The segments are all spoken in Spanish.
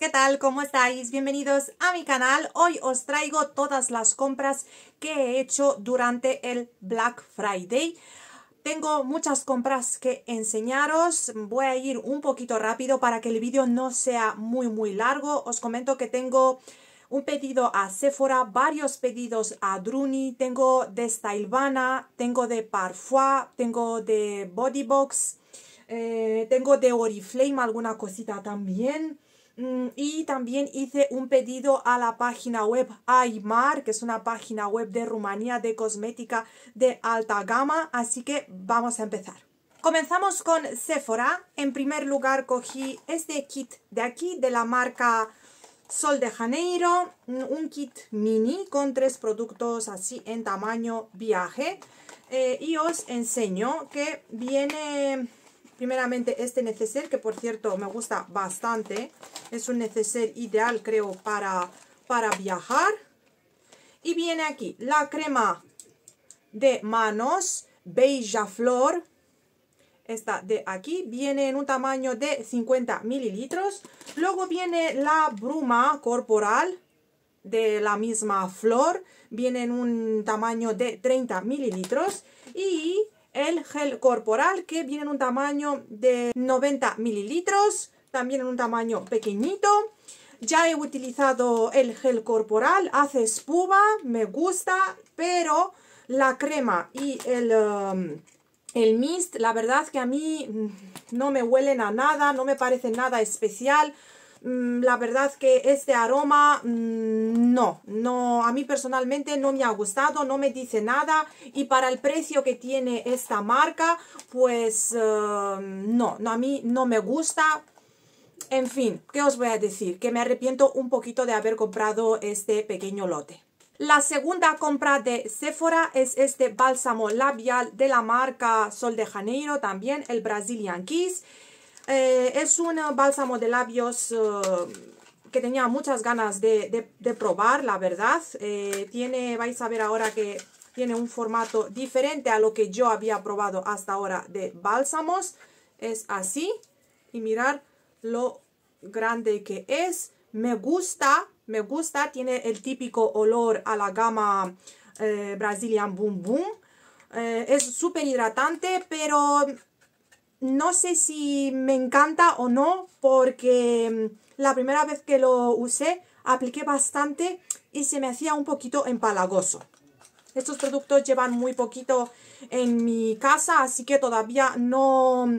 ¿qué tal? ¿Cómo estáis? Bienvenidos a mi canal. Hoy os traigo todas las compras que he hecho durante el Black Friday. Tengo muchas compras que enseñaros, voy a ir un poquito rápido para que el vídeo no sea muy muy largo. Os comento que tengo un pedido a Sephora, varios pedidos a Druni, tengo de Stylevana, tengo de Parfois, tengo de Bodybox, eh, tengo de Oriflame alguna cosita también. Mm, y también hice un pedido a la página web Aymar, que es una página web de Rumanía de cosmética de alta gama, así que vamos a empezar. Comenzamos con Sephora. En primer lugar cogí este kit de aquí, de la marca Sol de Janeiro, mm, un kit mini con tres productos así en tamaño viaje. Eh, y os enseño que viene Primeramente este neceser, que por cierto me gusta bastante. Es un neceser ideal, creo, para, para viajar. Y viene aquí la crema de manos, Beija Flor. Esta de aquí viene en un tamaño de 50 mililitros. Luego viene la bruma corporal de la misma flor. Viene en un tamaño de 30 mililitros. Y el gel corporal que viene en un tamaño de 90 mililitros, también en un tamaño pequeñito. Ya he utilizado el gel corporal, hace espuma, me gusta, pero la crema y el, um, el mist, la verdad que a mí mm, no me huelen a nada, no me parece nada especial, Mm, la verdad que este aroma mm, no, no, a mí personalmente no me ha gustado, no me dice nada y para el precio que tiene esta marca, pues eh, no, no, a mí no me gusta. En fin, ¿qué os voy a decir? Que me arrepiento un poquito de haber comprado este pequeño lote. La segunda compra de Sephora es este bálsamo labial de la marca Sol de Janeiro, también el Brazilian Kiss. Eh, es un bálsamo de labios eh, que tenía muchas ganas de, probar, la verdad. Eh, tiene, vais a ver ahora que tiene un formato diferente a lo que yo había probado hasta ahora de bálsamos. Es así. Y mirar lo grande que es. Me gusta, me gusta. Tiene el típico olor a la gama Brazilian Boom Boom. es súper hidratante, pero no sé si me encanta o no, porque mm, la primera vez que lo usé apliqué bastante y se me hacía un poquito empalagoso. Estos productos llevan muy poquito en mi casa, así que todavía no, mm,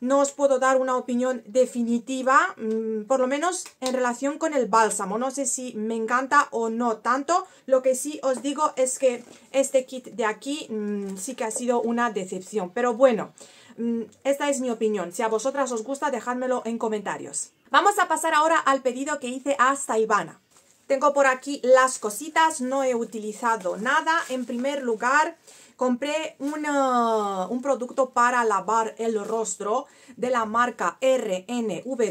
no os puedo dar una opinión definitiva, mm, por lo menos en relación con el bálsamo. No sé si me encanta o no tanto. Lo que sí os digo es que este kit de aquí sí que ha sido una decepción. Pero bueno, Mm, esta es mi opinión. Si a vosotras os gusta, dejádmelo en comentarios. Vamos a pasar ahora al pedido que hice hasta Ivana. Tengo por aquí las cositas, no he utilizado nada. En primer lugar, compré un uh, producto para lavar el rostro de la marca RNW.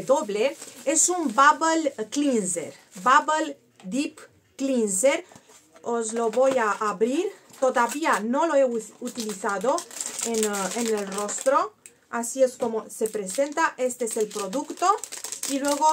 Es un Bubble Cleanser, Bubble Deep Cleanser. Os lo voy a abrir. Todavía no lo he utilizado, Ah, en, el rostro. Así es como se presenta. Este es el producto. Y luego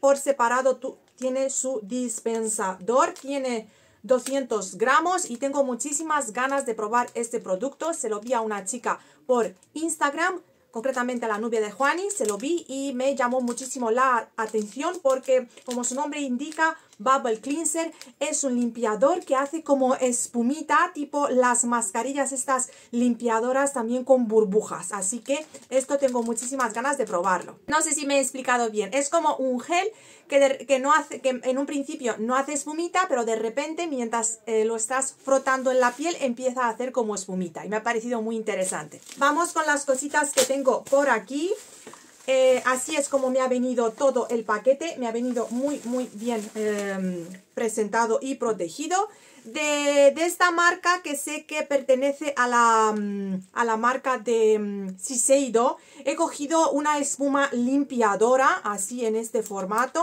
por separado tú, tiene su dispensador. Tiene 200 gramos y tengo muchísimas ganas de probar este producto. Se lo vi a una chica por Instagram, concretamente a la nube de Juani, se lo vi y me llamó muchísimo la atención porque como su nombre indica, Bubble Cleanser es un limpiador que hace como espumita, tipo las mascarillas estas limpiadoras también con burbujas. Así que esto tengo muchísimas ganas de probarlo. No sé si me he explicado bien. Es como un gel que, que no hace, que en un principio no hace espumita, pero de repente mientras eh, lo estás frotando en la piel empieza a hacer como espumita. Y me ha parecido muy interesante. Vamos con las cositas que tengo por aquí. Eh, así es como me ha venido todo el paquete, me ha venido muy muy bien em, presentado y protegido. De, esta marca que sé que pertenece a la, mm, a la marca de mm, Siseido, he cogido una espuma limpiadora, así en este formato,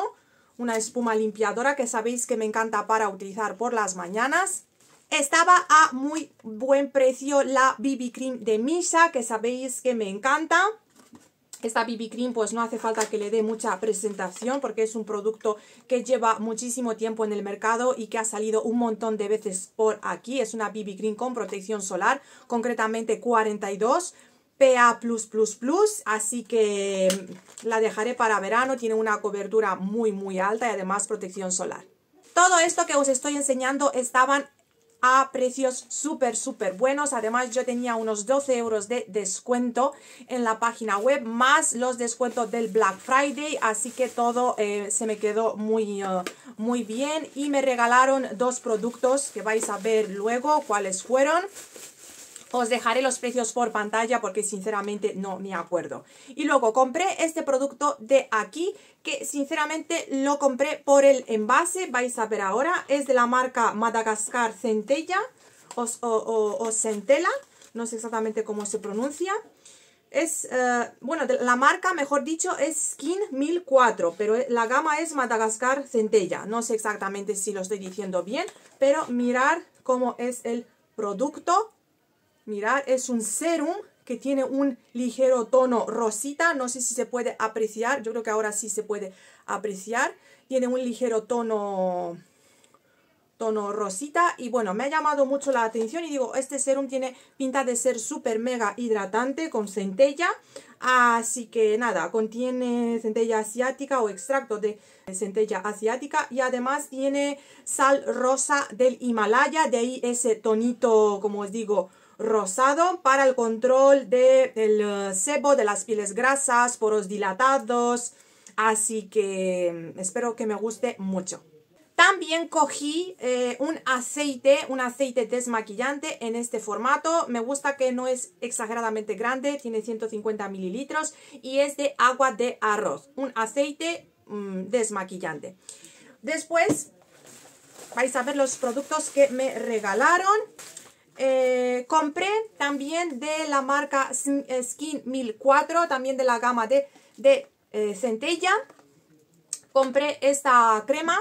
una espuma limpiadora que sabéis que me encanta para utilizar por las mañanas. Estaba a muy buen precio la BB Cream de Misa que sabéis que me encanta. Esta BB Cream pues no hace falta que le dé mucha presentación porque es un producto que lleva muchísimo tiempo en el mercado y que ha salido un montón de veces por aquí. Es una BB Cream con protección solar, concretamente 42 PA++, así que la dejaré para verano, tiene una cobertura muy muy alta y además protección solar. Todo esto que os estoy enseñando estaban a precios súper, súper buenos. Además, yo tenía unos 12 euros de descuento en la página web, más los descuentos del Black Friday, así que todo eh, se me quedó muy, eh, muy bien. Y me regalaron dos productos que vais a ver luego cuáles fueron. Os dejaré los precios por pantalla porque sinceramente no me acuerdo. Y luego compré este producto de aquí que sinceramente lo compré por el envase, vais a ver ahora. Es de la marca Madagascar Centella o, Centella, no sé exactamente cómo se pronuncia. Es, eh, bueno, la marca, mejor dicho, es Skin 1004, pero eh, la gama es Madagascar Centella. No sé exactamente si lo estoy diciendo bien, pero mirar cómo es el producto Mirad, es un serum que tiene un ligero tono rosita. No sé si se puede apreciar. Yo creo que ahora sí se puede apreciar. Tiene un ligero tono tono rosita y bueno, me ha llamado mucho la atención y digo, este serum tiene pinta de ser súper mega hidratante con centella, así que nada, contiene centella asiática o extracto de centella asiática y además tiene sal rosa del Himalaya, de ahí ese tonito, como os digo, rosado para el control del el eh, sebo, de las pieles grasas, poros dilatados. Así que mm, espero que me guste mucho. También cogí eh, un aceite, un aceite desmaquillante en este formato. Me gusta que no es exageradamente grande, tiene 150 mililitros y es de agua de arroz. Un aceite mm, desmaquillante. Después vais a ver los productos que me regalaron. Eh, compré también de la marca eh, Skin 1004, también de la gama de, eh, Centella. Compré esta crema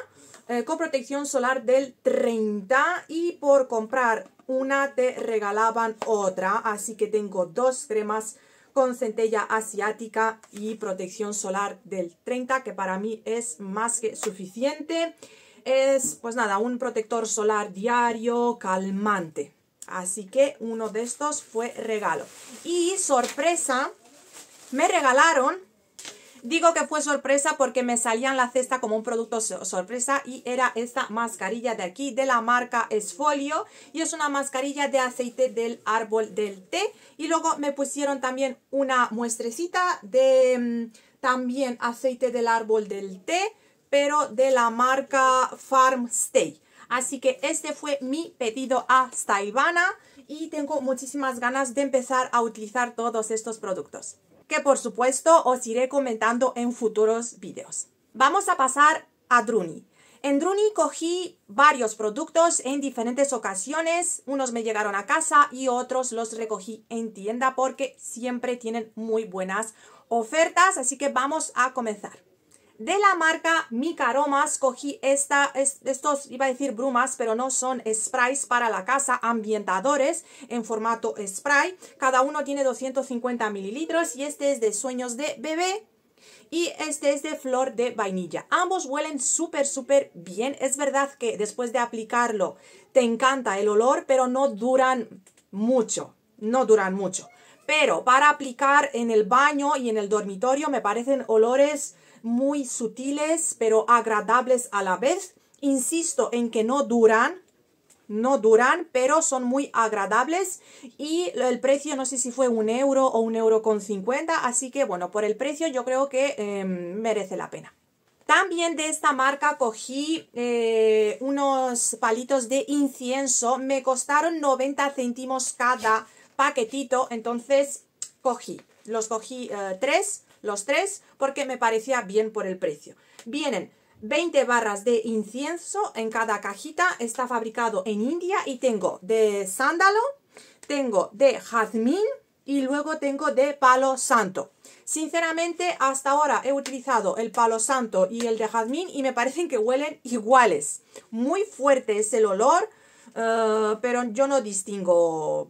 con protección solar del 30 y por comprar una te regalaban otra. Así que tengo dos cremas con centella asiática y protección solar del 30 que para mí es más que suficiente. Es pues nada, un protector solar diario calmante. Así que uno de estos fue regalo. Y sorpresa, me regalaron Digo que fue sorpresa porque me salía en la cesta como un producto sorpresa y era esta mascarilla de aquí de la marca Esfolio y es una mascarilla de aceite del árbol del té y luego me pusieron también una muestrecita de mm, también aceite del árbol del té pero de la marca Farm Stay. Así que este fue mi pedido a Taivana y tengo muchísimas ganas de empezar a utilizar todos estos productos, que por supuesto os iré comentando en futuros vídeos. Vamos a pasar a Druni. En Druni cogí varios productos en diferentes ocasiones, unos me llegaron a casa y otros los recogí en tienda porque siempre tienen muy buenas ofertas, así que vamos a comenzar. De la marca Micaromas cogí esta, estos, iba a decir brumas, pero no son sprays para la casa, ambientadores en formato spray. Cada uno tiene 250 mililitros y este es de sueños de bebé y este es de flor de vainilla. Ambos huelen súper, súper bien. Es verdad que después de aplicarlo te encanta el olor, pero no duran mucho, no duran mucho. Pero para aplicar en el baño y en el dormitorio me parecen olores muy sutiles pero agradables a la vez. Insisto en que no duran, no duran, pero son muy agradables y el precio no sé si fue un euro o un euro con 50, así que bueno, por el precio yo creo que em, merece la pena. También de esta marca cogí eh, unos palitos de incienso, me costaron 90 céntimos cada paquetito, entonces cogí, los cogí eh, tres los tres porque me parecía bien por el precio. Vienen 20 barras de incienso en cada cajita, está fabricado en India y tengo de sándalo, tengo de jazmín y luego tengo de palo santo. Sinceramente, hasta ahora he utilizado el palo santo y el de jazmín y me parecen que huelen iguales. Muy fuerte es el olor, eh, pero yo no distingo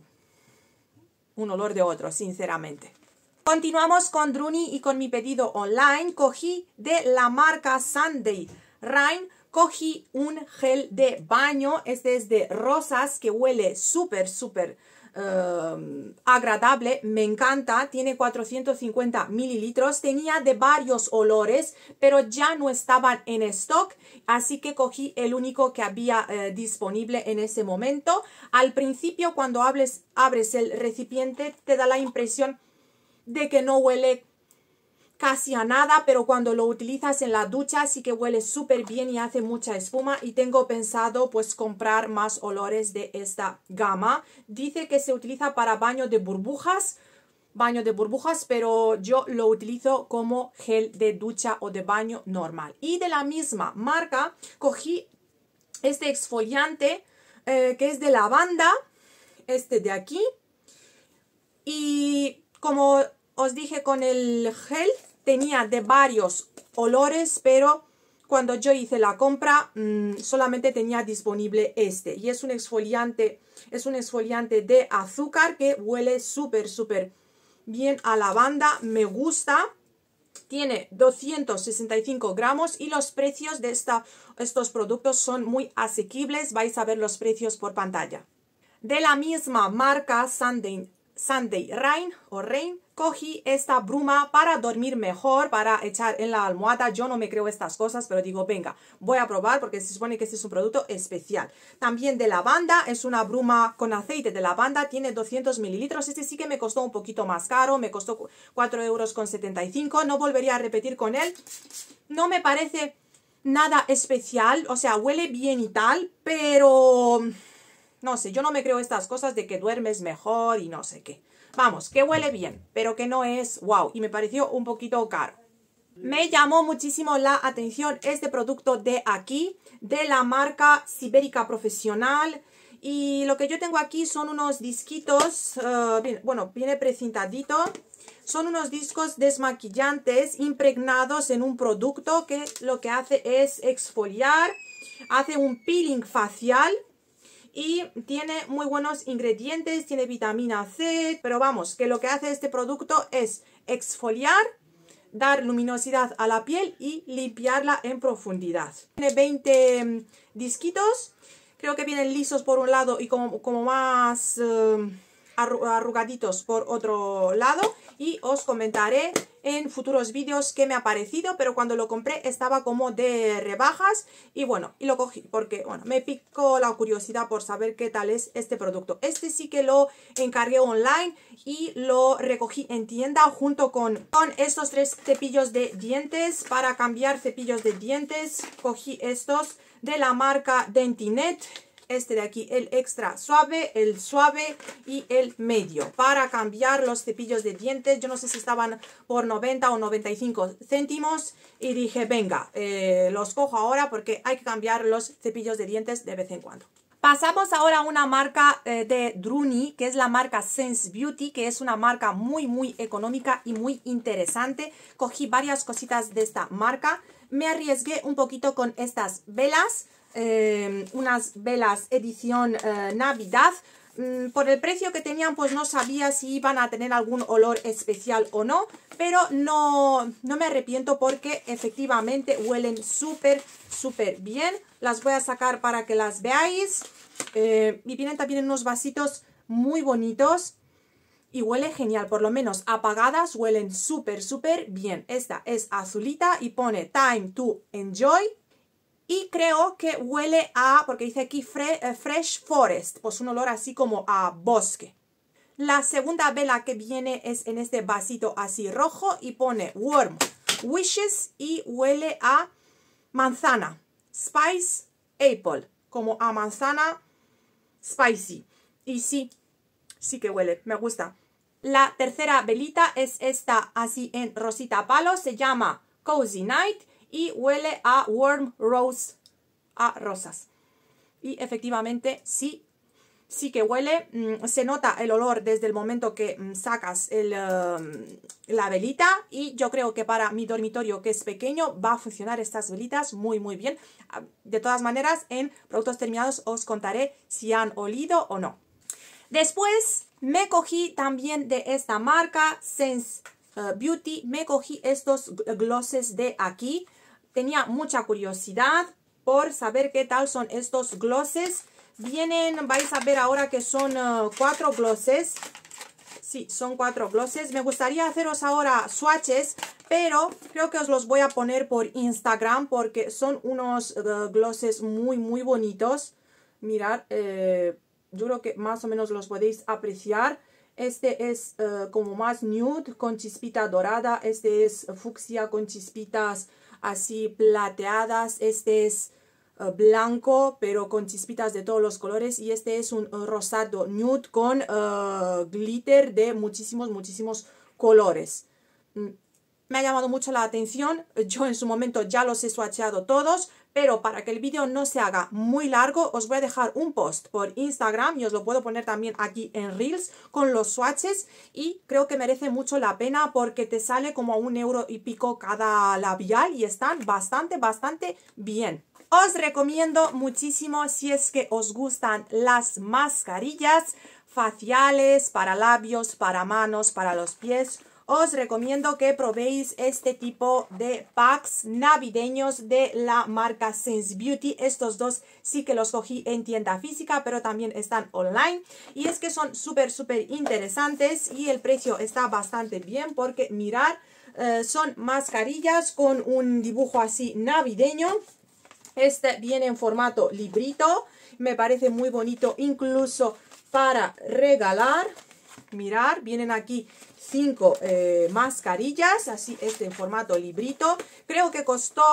un olor de otro, sinceramente. Continuamos con Druni y con mi pedido online. Cogí de la marca Sunday Rhine, cogí un gel de baño. Este es de rosas que huele súper, súper em, agradable. Me encanta. Tiene 450 mililitros. Tenía de varios olores, pero ya no estaban en stock. Así que cogí el único que había eh, disponible en ese momento. Al principio, cuando abres el recipiente, te da la impresión de que no huele casi a nada, pero cuando lo utilizas en la ducha sí que huele súper bien y hace mucha espuma y tengo pensado pues comprar más olores de esta gama. Dice que se utiliza para baño de burbujas, baño de burbujas, pero yo lo utilizo como gel de ducha o de baño normal. Y de la misma marca cogí este exfoliante eh, que es de lavanda, este de aquí. Y como os dije con el gel, tenía de varios olores, pero cuando yo hice la compra mm, solamente tenía disponible este. Y es un exfoliante, es un exfoliante de azúcar que huele súper, súper bien a lavanda. Me gusta. Tiene 265 gramos y los precios de esta, estos productos son muy asequibles. Vais a ver los precios por pantalla. De la misma marca Sunday Sunday Rain o Rain, cogí esta bruma para dormir mejor, para echar en la almohada. Yo no me creo estas cosas, pero digo, venga, voy a probar porque se supone que este es un producto especial. También de lavanda, es una bruma con aceite de lavanda, tiene 200 mililitros. Este sí que me costó un poquito más caro, me costó 4,75 euros. No volvería a repetir con él. No me parece nada especial, o sea, huele bien y tal, pero no sé, yo no me creo estas cosas de que duermes mejor y no sé qué. Vamos, que huele bien, pero que no es wow. Y me pareció un poquito caro. Me llamó muchísimo la atención este producto de aquí, de la marca Sibérica Profesional. Y lo que yo tengo aquí son unos disquitos, eh, bueno, viene precintadito. Son unos discos desmaquillantes impregnados en un producto que lo que hace es exfoliar, hace un peeling facial y tiene muy buenos ingredientes, tiene vitamina C, pero vamos, que lo que hace este producto es exfoliar, dar luminosidad a la piel y limpiarla en profundidad. Tiene 20 em, disquitos, creo que vienen lisos por un lado y como, como más... Em, arrugaditos por otro lado y os comentaré en futuros vídeos qué me ha parecido, pero cuando lo compré estaba como de rebajas y bueno, y lo cogí porque, bueno, me picó la curiosidad por saber qué tal es este producto. Este sí que lo encargué online y lo recogí en tienda junto con, con estos tres cepillos de dientes para cambiar cepillos de dientes. Cogí estos de la marca Dentinet este de aquí, el extra suave, el suave y el medio. Para cambiar los cepillos de dientes, yo no sé si estaban por 90 o 95 céntimos y dije, venga, eh, los cojo ahora porque hay que cambiar los cepillos de dientes de vez en cuando. Pasamos ahora a una marca eh, de Druni, que es la marca Sense Beauty, que es una marca muy, muy económica y muy interesante. Cogí varias cositas de esta marca. Me arriesgué un poquito con estas velas. Eh, unas velas edición eh, Navidad. Mm, por el precio que tenían, pues no sabía si iban a tener algún olor especial o no, pero no, no me arrepiento porque efectivamente huelen súper, súper bien. Las voy a sacar para que las veáis. Eh, y vienen también unos vasitos muy bonitos y huele genial, por lo menos apagadas huelen súper, súper bien. Esta es azulita y pone Time to Enjoy y creo que huele a, porque dice aquí eh, fresh forest, pues un olor así como a bosque. La segunda vela que viene es en este vasito así rojo y pone warm, wishes y huele a manzana, spice, apple, como a manzana spicy. Y sí, sí que huele, me gusta. La tercera velita es esta así en rosita palo, se llama Cozy Night y huele a warm rose, a rosas. Y efectivamente sí, sí que huele, mm, se nota el olor desde el momento que mm, sacas um, la velita y yo creo que para mi dormitorio que es pequeño va a funcionar estas velitas muy muy bien. Ah, de todas maneras en productos terminados os contaré si han olido o no. Después me cogí también de esta marca Sense eh, Beauty, me cogí estos glosses de aquí tenía mucha curiosidad por saber qué tal son estos glosses. Vienen, vais a ver ahora que son eh, cuatro glosses. Sí, son cuatro glosses. Me gustaría haceros ahora swatches, pero creo que os los voy a poner por Instagram porque son unos eh, glosses muy, muy bonitos. Mirad, eh, yo creo que más o menos los podéis apreciar. Este es como más nude con chispita dorada. Este es fucsia con chispitas así plateadas. Este es eh, blanco, pero con chispitas de todos los colores. Y este es un rosado nude con eh, glitter de muchísimos, muchísimos colores. Mm, me ha llamado mucho la atención. Yo en su momento ya los he swatchado todos, pero para que el vídeo no se haga muy largo, os voy a dejar un post por Instagram y os lo puedo poner también aquí en Reels con los swatches y creo que merece mucho la pena porque te sale como a un euro y pico cada labial y están bastante, bastante bien. Os recomiendo muchísimo si es que os gustan las mascarillas faciales, para labios, para manos, para los pies os recomiendo que probéis este tipo de packs navideños de la marca Sense Beauty. Estos dos sí que los cogí en tienda física, pero también están online. Y es que son súper, súper interesantes y el precio está bastante bien porque mirar, eh, son mascarillas con un dibujo así navideño. Este viene en formato librito, me parece muy bonito incluso para regalar mirar, vienen aquí cinco eh, mascarillas, así este en formato librito. Creo que costó,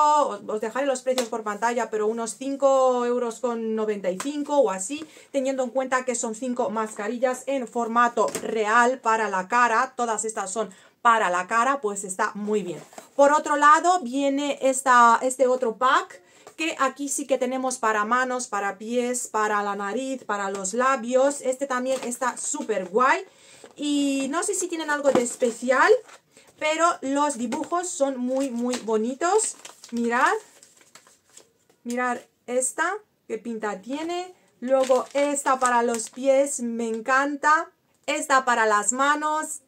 os dejaré los precios por pantalla, pero unos 5 euros con 95 o así, teniendo en cuenta que son cinco mascarillas en formato real para la cara. Todas estas son para la cara, pues está muy bien. Por otro lado, viene esta, este otro pack que aquí sí que tenemos para manos, para pies, para la nariz, para los labios. Este también está súper guay y no sé si tienen algo de especial, pero los dibujos son muy, muy bonitos. Mirad, mirad esta, qué pinta tiene. Luego esta para los pies, me encanta. Esta para las manos.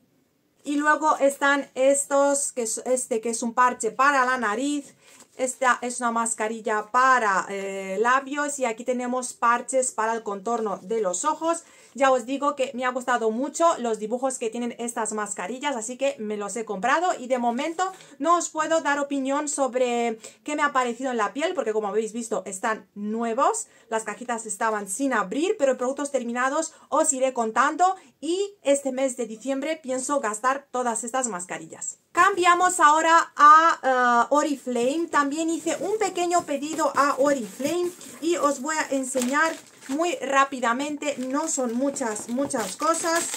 Y luego están estos, que este que es un parche para la nariz. Esta es una mascarilla para eh, labios y aquí tenemos parches para el contorno de los ojos. Ya os digo que me ha gustado mucho los dibujos que tienen estas mascarillas, así que me los he comprado y de momento no os puedo dar opinión sobre qué me ha parecido en la piel, porque como habéis visto están nuevos, las cajitas estaban sin abrir, pero productos terminados os iré contando y este mes de diciembre pienso gastar todas estas mascarillas. Cambiamos ahora a eh, Oriflame. También hice un pequeño pedido a Oriflame y os voy a enseñar muy rápidamente. No son muchas, muchas cosas.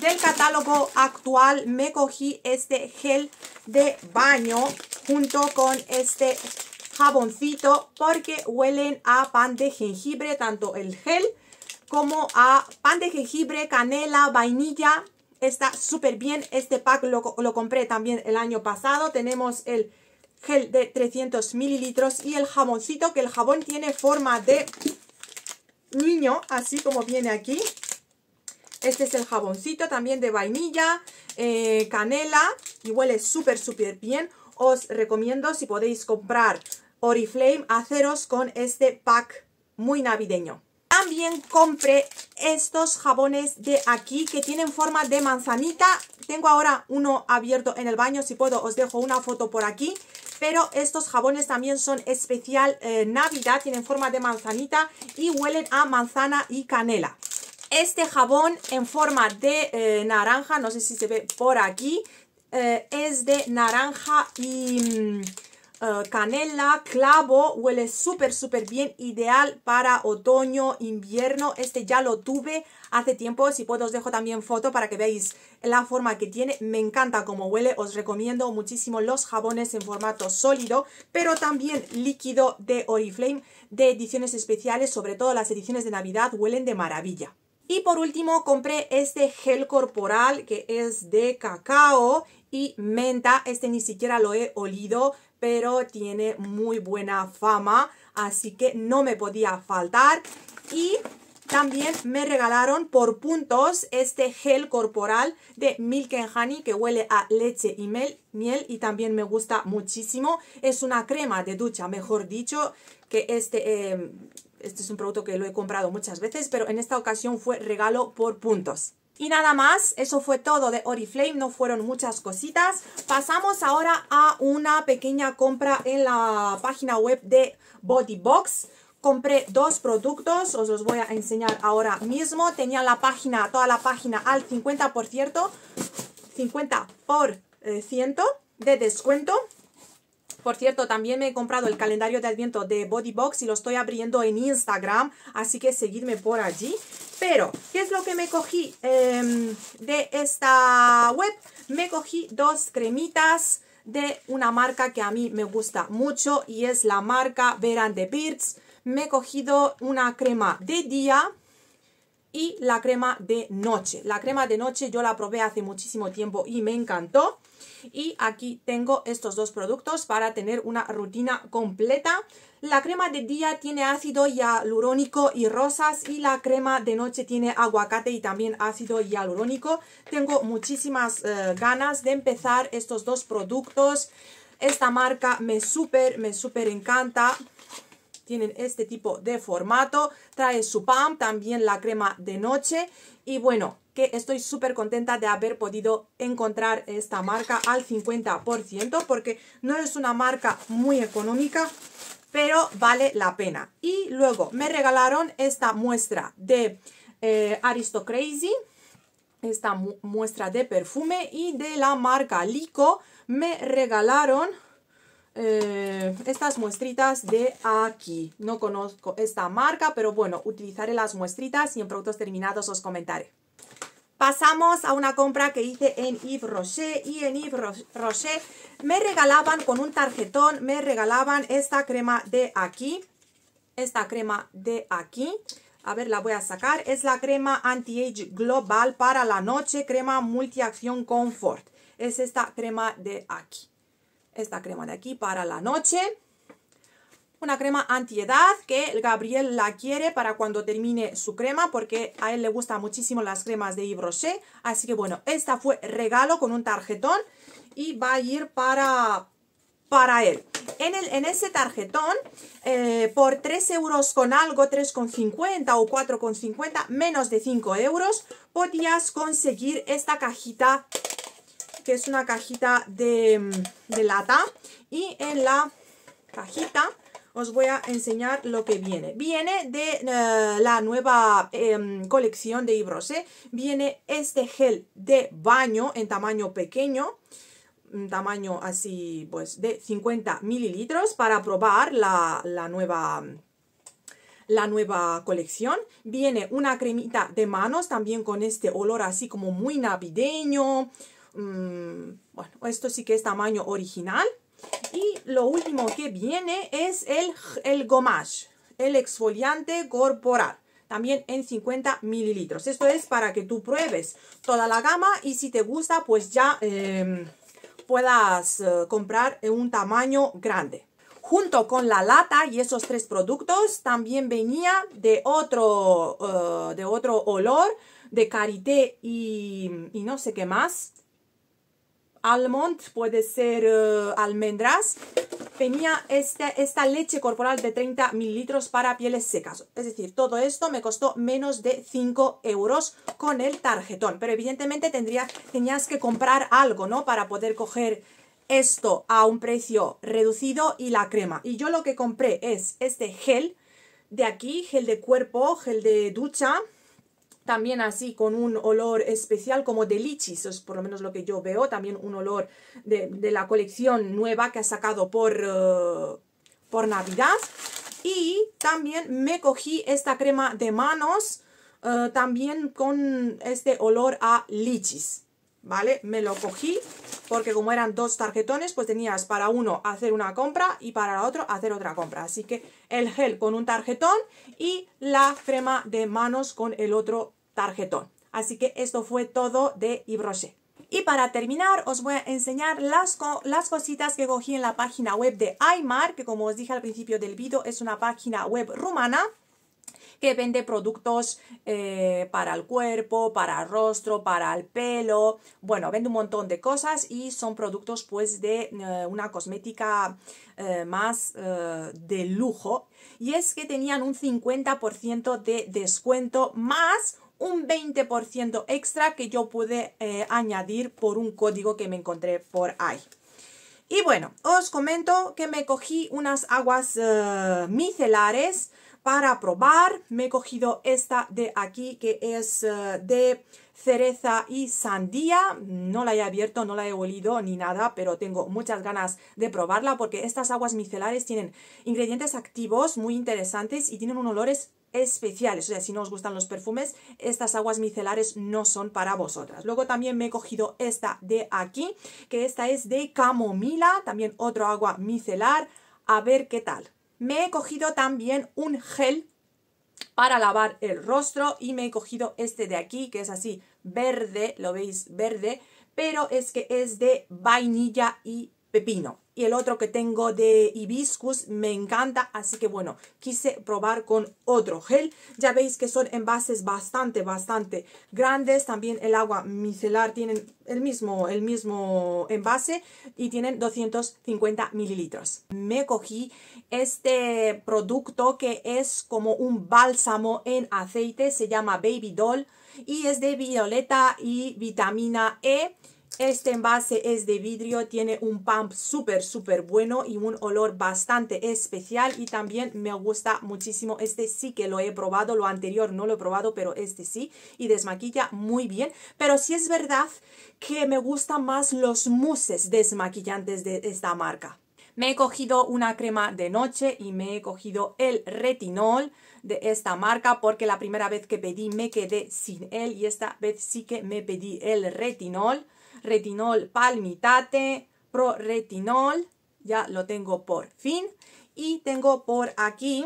Del catálogo actual me cogí este gel de baño junto con este jaboncito porque huelen a pan de jengibre, tanto el gel como a pan de jengibre, canela, vainilla, Está súper bien. Este pack lo, compré también el año pasado. Tenemos el gel de 300 mililitros y el jaboncito, que el jabón tiene forma de niño, así como viene aquí. Este es el jaboncito también de vainilla, eh, canela y huele súper, súper bien. Os recomiendo si podéis comprar Oriflame, haceros con este pack muy navideño. También compré estos jabones de aquí que tienen forma de manzanita. Tengo ahora uno abierto en el baño, si puedo os dejo una foto por aquí. Pero estos jabones también son especial eh, Navidad, tienen forma de manzanita y huelen a manzana y canela. Este jabón en forma de eh, naranja, no sé si se ve por aquí, eh, es de naranja y... Mm, Ah, canela, clavo, huele súper, súper bien, ideal para otoño, invierno. Este ya lo tuve hace tiempo, si puedo os dejo también foto para que veáis la forma que tiene. Me encanta cómo huele, os recomiendo muchísimo los jabones en formato sólido, pero también líquido de Oriflame de ediciones especiales, sobre todo las ediciones de Navidad, huelen de maravilla. Y por último compré este gel corporal que es de cacao y menta. Este ni siquiera lo he olido, pero tiene muy buena fama, así que no me podía faltar. Y también me regalaron por puntos este gel corporal de Milk and Honey que huele a leche y miel y también me gusta muchísimo. Es una crema de ducha, mejor dicho, que este, eh, este es un producto que lo he comprado muchas veces, pero en esta ocasión fue regalo por puntos. Y nada más, eso fue todo de Oriflame, no fueron muchas cositas. Pasamos ahora a una pequeña compra en la página web de Bodybox. Compré dos productos, os los voy a enseñar ahora mismo. Tenía la página, toda la página al 50%, por 50 eh, de descuento. Por cierto, también me he comprado el calendario de Adviento de Bodybox y lo estoy abriendo en Instagram, así que seguidme por allí. Pero, ¿qué es lo que me cogí em, de esta web? Me cogí dos cremitas de una marca que a mí me gusta mucho y es la marca de Beards. Me he cogido una crema de día y la crema de noche. La crema de noche yo la probé hace muchísimo tiempo y me encantó. Y aquí tengo estos dos productos para tener una rutina completa. La crema de día tiene ácido hialurónico y rosas y la crema de noche tiene aguacate y también ácido hialurónico. Tengo muchísimas eh, ganas de empezar estos dos productos. Esta marca me súper, me súper encanta tienen este tipo de formato, trae su pan, también la crema de noche y bueno, que estoy súper contenta de haber podido encontrar esta marca al 50% porque no es una marca muy económica, pero vale la pena. Y luego me regalaron esta muestra de eh, Aristocrazy, esta muestra de perfume y de la marca Lico me regalaron eh, estas muestritas de aquí. No conozco esta marca, pero bueno, utilizaré las muestritas y en productos terminados os comentaré. Pasamos a una compra que hice en Yves Rocher y en Yves Rocher me regalaban con un tarjetón, me regalaban esta crema de aquí, esta crema de aquí, a ver, la voy a sacar. Es la crema Anti-Age Global para la noche, crema multiacción confort. Es esta crema de aquí esta crema de aquí para la noche. Una crema antiedad que Gabriel la quiere para cuando termine su crema porque a él le gustan muchísimo las cremas de Yves Rocher. Así que bueno, esta fue regalo con un tarjetón y va a ir para, para él. En, el, en ese tarjetón, eh, por 3 euros con algo, 3,50 o 4,50, menos de 5 euros, podías conseguir esta cajita que es una cajita mm, de, lata. Y en la cajita os voy a enseñar lo que viene. Viene de eh, la nueva em, colección de Ibrosé. ¿eh? Viene este gel de baño en tamaño pequeño. Un tamaño así, pues, de 50 mililitros para probar la, la nueva la nueva colección. Viene una cremita de manos también con este olor así como muy navideño, Mm, bueno, esto sí que es tamaño original. Y lo último que viene es el, el gomage, el exfoliante corporal también en 50 mililitros. Esto es para que tú pruebes toda la gama y si te gusta, pues ya em, puedas eh, comprar un tamaño grande. Junto con la lata y esos tres productos, también venía de otro, eh, de otro olor, de karité y no sé qué más almond, puede ser eh, almendras, Tenía este, esta leche corporal de 30 mililitros para pieles secas. Es decir, todo esto me costó menos de 5 euros con el tarjetón. Pero evidentemente tenías que comprar algo, ¿no? Para poder coger esto a un precio reducido y la crema. Y yo lo que compré es este gel de aquí, gel de cuerpo, gel de ducha, también así con un olor especial como de lichis, es por lo menos lo que yo veo, también un olor de, la colección nueva que ha sacado por, eh, por Navidad. Y también me cogí esta crema de manos, eh, también con este olor a lichis, ¿vale? Me lo cogí porque como eran dos tarjetones, pues tenías para uno hacer una compra y para el otro hacer otra compra. Así que el gel con un tarjetón y la crema de manos con el otro tarjetón. Así que esto fue todo de Rocher. Y para terminar os voy a enseñar las, las cositas que cogí en la página web de Aymar, que como os dije al principio del vídeo es una página web rumana que vende productos eh, para el cuerpo, para el rostro, para el pelo. Bueno, vende un montón de cosas y son productos pues de eh, una cosmética eh, más de lujo. Y es que tenían un 50% de descuento más un 20% extra que yo pude añadir por un código que me encontré por ahí. Y bueno, os comento que me cogí unas aguas micelares para probar me he cogido esta de aquí que es eh, de cereza y sandía. No la he abierto, no la he olido ni nada, pero tengo muchas ganas de probarla porque estas aguas micelares tienen ingredientes activos muy interesantes y tienen unos olores especiales. O sea, si no os gustan los perfumes, estas aguas micelares no son para vosotras. Luego también me he cogido esta de aquí, que esta es de camomila, también otro agua micelar. A ver qué tal. Me he cogido también un gel para lavar el rostro y me he cogido este de aquí que es así verde, lo veis verde, pero es que es de vainilla y pepino. Y el otro que tengo de hibiscus me encanta, así que bueno, quise probar con otro gel. Ya veis que son envases bastante, bastante grandes. También el agua micelar tienen el mismo, el mismo envase y tienen 250 mililitros. Me cogí este producto que es como un bálsamo en aceite, se llama Baby Doll y es de violeta y vitamina E este envase es de vidrio, tiene un pump súper, súper bueno y un olor bastante especial y también me gusta muchísimo. Este sí que lo he probado, lo anterior no lo he probado, pero este sí y desmaquilla muy bien. Pero sí es verdad que me gustan más los muses desmaquillantes de esta marca. Me he cogido una crema de noche y me he cogido el retinol de esta marca porque la primera vez que pedí me quedé sin él y esta vez sí que me pedí el retinol retinol palmitate, pro-retinol, ya lo tengo por fin. Y tengo por aquí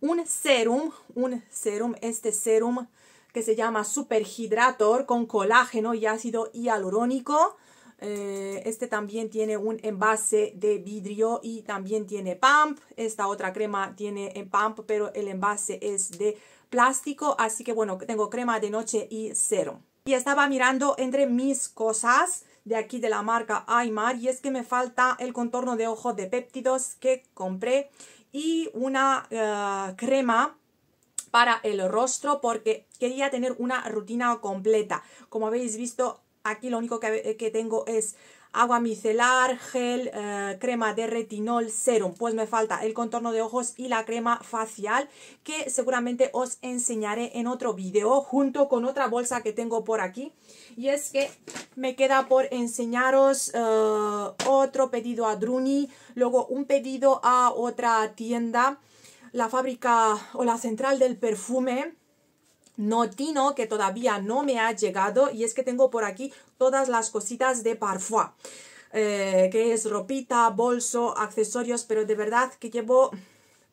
un serum, un serum, este serum que se llama Superhidrator con colágeno y ácido hialurónico. Eh, este también tiene un envase de vidrio y también tiene pump. Esta otra crema tiene eh, pump, pero el envase es de plástico. Así que bueno, tengo crema de noche y serum y estaba mirando entre mis cosas de aquí de la marca Aymar y es que me falta el contorno de ojos de péptidos que compré y una eh, crema para el rostro porque quería tener una rutina completa. Como habéis visto, aquí lo único que eh, tengo es agua micelar, gel, eh, crema de retinol, serum. Pues me falta el contorno de ojos y la crema facial que seguramente os enseñaré en otro vídeo, junto con otra bolsa que tengo por aquí. Y es que me queda por enseñaros eh, otro pedido a Druni, luego un pedido a otra tienda, la fábrica o la central del perfume notino que todavía no me ha llegado y es que tengo por aquí todas las cositas de parfum eh, que es ropita, bolso, accesorios, pero de verdad que llevo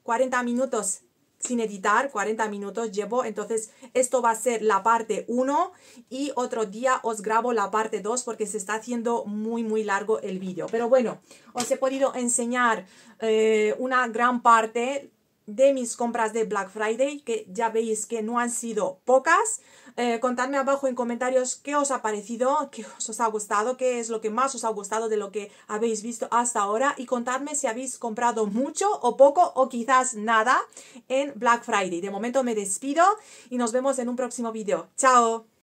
40 minutos sin editar, 40 minutos llevo, entonces esto va a ser la parte 1 y otro día os grabo la parte 2 porque se está haciendo muy muy largo el vídeo. Pero bueno, os he podido enseñar eh, una gran parte, de mis compras de Black Friday, que ya veis que no han sido pocas. Eh, contadme abajo en comentarios qué os ha parecido, qué os, ha gustado, qué es lo que más os ha gustado de lo que habéis visto hasta ahora y contadme si habéis comprado mucho o poco o quizás nada en Black Friday. De momento me despido y nos vemos en un próximo vídeo. ¡Chao!